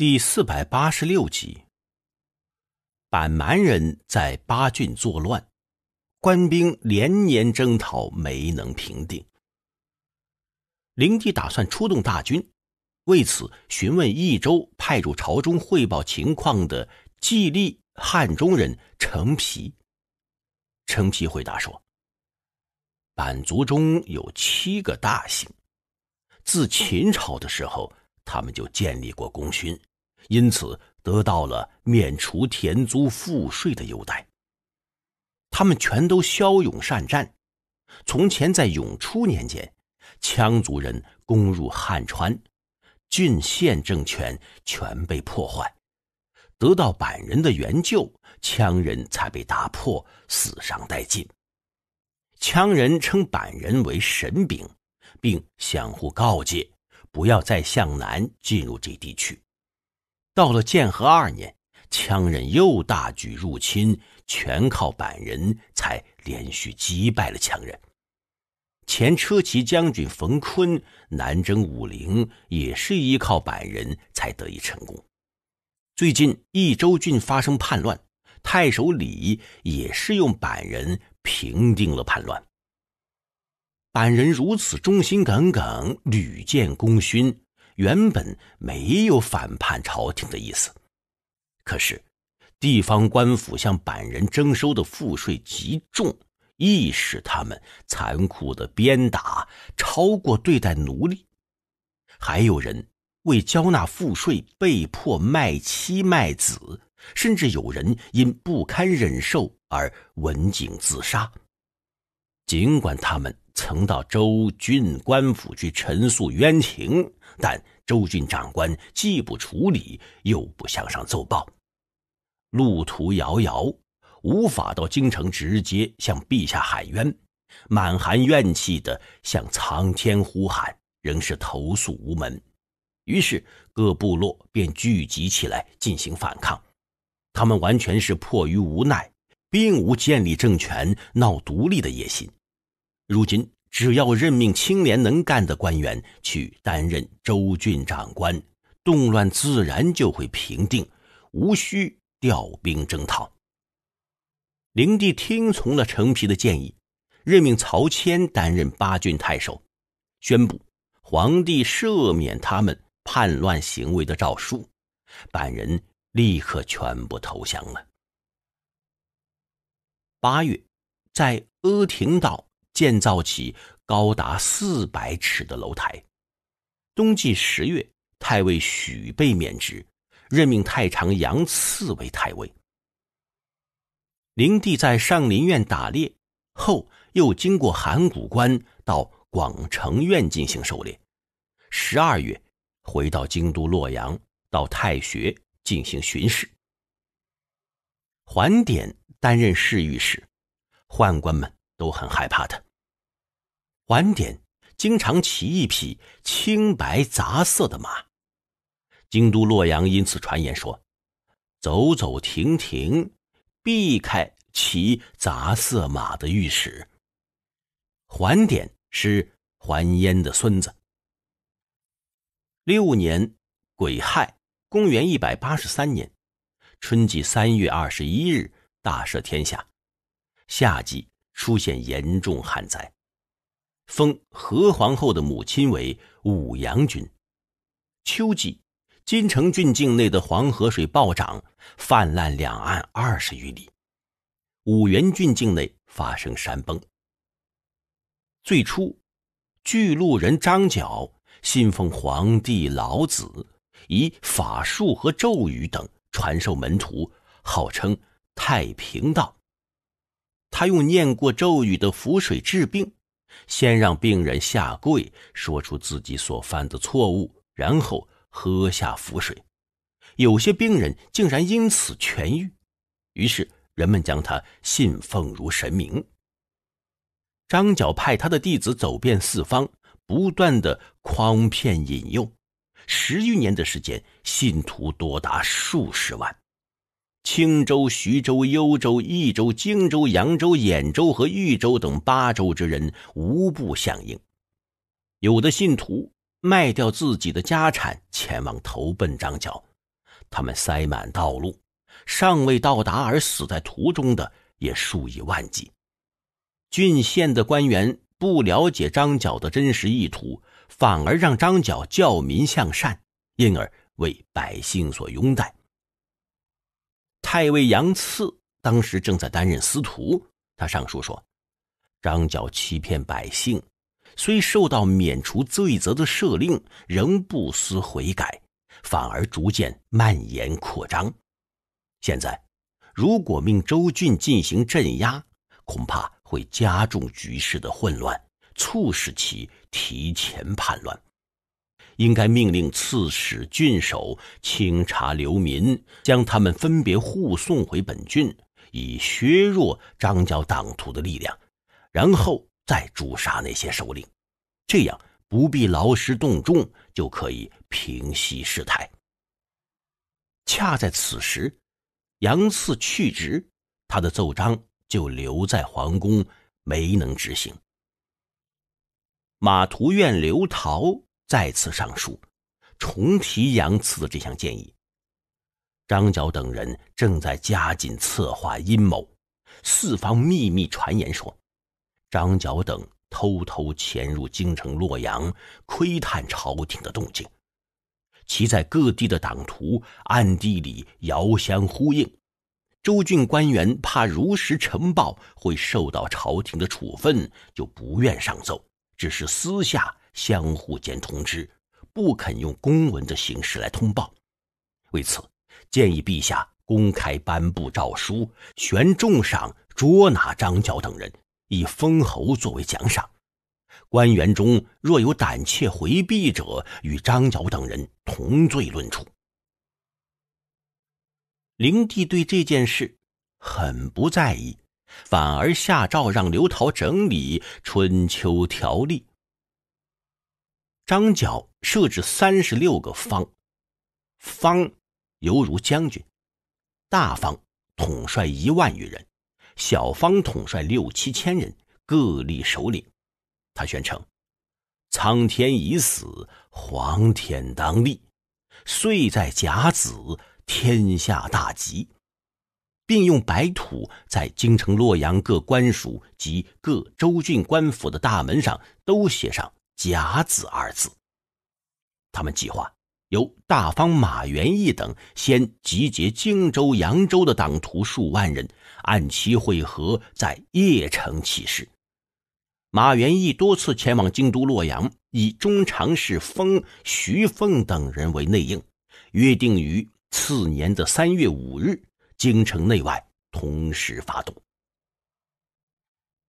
第四百八十六集，板蛮人在八郡作乱，官兵连年征讨没能平定。灵帝打算出动大军，为此询问益州派入朝中汇报情况的冀历汉中人程皮。程皮回答说：“板族中有七个大姓，自秦朝的时候他们就建立过功勋。”因此得到了免除田租赋税的优待。他们全都骁勇善战。从前在永初年间，羌族人攻入汉川，郡县政权全被破坏。得到板人的援救，羌人才被打破，死伤殆尽。羌人称板人为神兵，并相互告诫，不要再向南进入这地区。到了建和二年，羌人又大举入侵，全靠板人才连续击败了羌人。前车骑将军冯坤南征武陵，也是依靠板人才得以成功。最近益州郡发生叛乱，太守李也是用板人平定了叛乱。板人如此忠心耿耿，屡建功勋。原本没有反叛朝廷的意思，可是地方官府向板人征收的赋税极重，亦使他们残酷的鞭打超过对待奴隶。还有人为交纳赋税被迫卖妻卖子，甚至有人因不堪忍受而刎颈自杀。尽管他们曾到州郡官府去陈述冤情。但周郡长官既不处理，又不向上奏报，路途遥遥，无法到京城直接向陛下喊冤，满含怨气的向苍天呼喊，仍是投诉无门。于是各部落便聚集起来进行反抗，他们完全是迫于无奈，并无建立政权、闹独立的野心。如今。只要任命清廉能干的官员去担任州郡长官，动乱自然就会平定，无需调兵征讨。灵帝听从了陈皮的建议，任命曹谦担任八郡太守，宣布皇帝赦免他们叛乱行为的诏书，叛人立刻全部投降了。八月，在阿亭道。建造起高达四百尺的楼台。冬季十月，太尉许被免职，任命太常杨赐为太尉。灵帝在上林苑打猎，后又经过函谷关到广城苑进行狩猎。十二月，回到京都洛阳，到太学进行巡视。桓典担任侍御史，宦官们都很害怕他。桓典经常骑一匹青白杂色的马，京都洛阳因此传言说，走走停停，避开骑杂色马的御史。桓典是桓淹的孙子。六年，癸亥，公元一百八十三年，春季三月二十一日，大赦天下，夏季出现严重旱灾。封何皇后的母亲为武阳君。秋季，金城郡境内的黄河水暴涨，泛滥两岸二十余里。五原郡境内发生山崩。最初，巨鹿人张角信奉黄帝老子，以法术和咒语等传授门徒，号称太平道。他用念过咒语的符水治病。先让病人下跪，说出自己所犯的错误，然后喝下符水。有些病人竟然因此痊愈，于是人们将他信奉如神明。张角派他的弟子走遍四方，不断的诓骗引诱，十余年的时间，信徒多达数十万。青州、徐州、幽州、益州、荆州、扬州、兖州和豫州等八州之人，无不响应。有的信徒卖掉自己的家产，前往投奔张角。他们塞满道路，尚未到达而死在途中的也数以万计。郡县的官员不了解张角的真实意图，反而让张角教民向善，因而为百姓所拥戴。太尉杨赐当时正在担任司徒，他上书说：“张角欺骗百姓，虽受到免除罪责的赦令，仍不思悔改，反而逐渐蔓延扩张。现在，如果命周郡进行镇压，恐怕会加重局势的混乱，促使其提前叛乱。”应该命令刺史、郡守清查流民，将他们分别护送回本郡，以削弱张角党徒的力量，然后再诛杀那些首领。这样不必劳师动众，就可以平息事态。恰在此时，杨赐去职，他的奏章就留在皇宫，没能执行。马图院刘陶。再次上书，重提杨赐的这项建议。张角等人正在加紧策划阴谋。四方秘密传言说，张角等偷偷潜入京城洛阳，窥探朝廷的动静。其在各地的党徒暗地里遥相呼应。州郡官员怕如实呈报会受到朝廷的处分，就不愿上奏，只是私下。相互间通知，不肯用公文的形式来通报。为此，建议陛下公开颁布诏书，悬重赏捉拿张角等人，以封侯作为奖赏。官员中若有胆怯回避者，与张角等人同罪论处。灵帝对这件事很不在意，反而下诏让刘陶整理《春秋》条例。张角设置三十六个方，方犹如将军，大方统帅一万余人，小方统帅六七千人，各立首领。他宣称：“苍天已死，黄天当立。”岁在甲子，天下大吉，并用白土在京城洛阳各官署及各州郡官府的大门上都写上。甲子二字，他们计划由大方马元义等先集结荆州、扬州的党徒数万人，按期会合，在邺城起事。马元义多次前往京都洛阳，以中常侍封徐凤等人为内应，约定于次年的三月五日，京城内外同时发动。